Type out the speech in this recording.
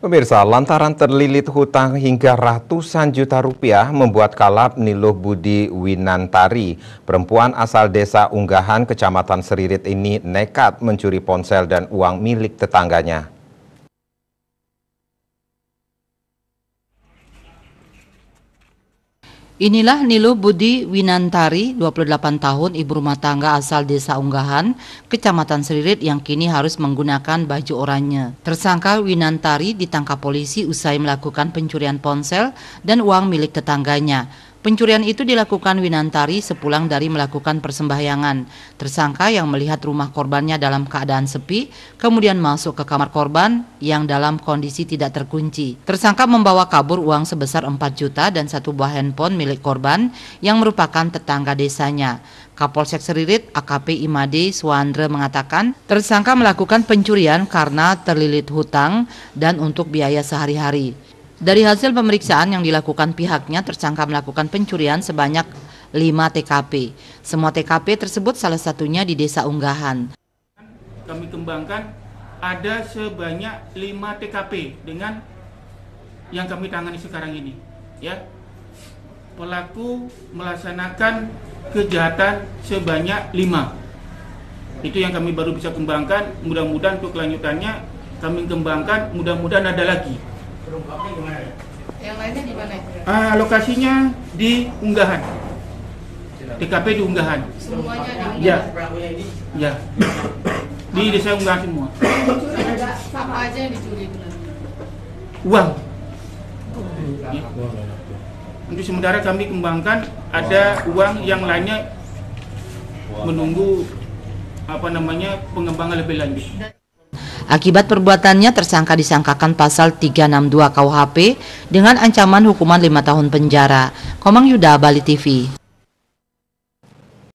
Pemirsa, lantaran terlilit hutang hingga ratusan juta rupiah membuat kalap Niluh Budi Winantari, perempuan asal desa Unggahan, Kecamatan Seririt ini nekat mencuri ponsel dan uang milik tetangganya. Inilah Nilu Budi Winantari, 28 tahun, ibu rumah tangga asal Desa Unggahan, Kecamatan Seririt yang kini harus menggunakan baju oranye. Tersangka Winantari ditangkap polisi usai melakukan pencurian ponsel dan uang milik tetangganya. Pencurian itu dilakukan Winantari sepulang dari melakukan persembahyangan. Tersangka yang melihat rumah korbannya dalam keadaan sepi, kemudian masuk ke kamar korban yang dalam kondisi tidak terkunci. Tersangka membawa kabur uang sebesar 4 juta dan satu buah handphone milik korban yang merupakan tetangga desanya. Kapolsek Seririt AKP Imade Suandre mengatakan tersangka melakukan pencurian karena terlilit hutang dan untuk biaya sehari-hari. Dari hasil pemeriksaan yang dilakukan pihaknya tersangka melakukan pencurian sebanyak 5 TKP. Semua TKP tersebut salah satunya di Desa Unggahan. Kami kembangkan ada sebanyak 5 TKP dengan yang kami tangani sekarang ini. Ya. Pelaku melaksanakan kejahatan sebanyak 5. Itu yang kami baru bisa kembangkan. Mudah-mudahan untuk kelanjutannya kami kembangkan, mudah-mudahan ada lagi. Ah, lokasinya di unggahan. TKP di unggahan. Semuanya di Ya. Ya. Di desa unggahan semua. Apa aja yang dicuri Uang. Untuk sementara kami kembangkan ada uang yang lainnya menunggu apa namanya pengembangan lebih lanjut. Akibat perbuatannya tersangka disangkakan pasal 362 KUHP dengan ancaman hukuman 5 tahun penjara. Komang Yuda Bali TV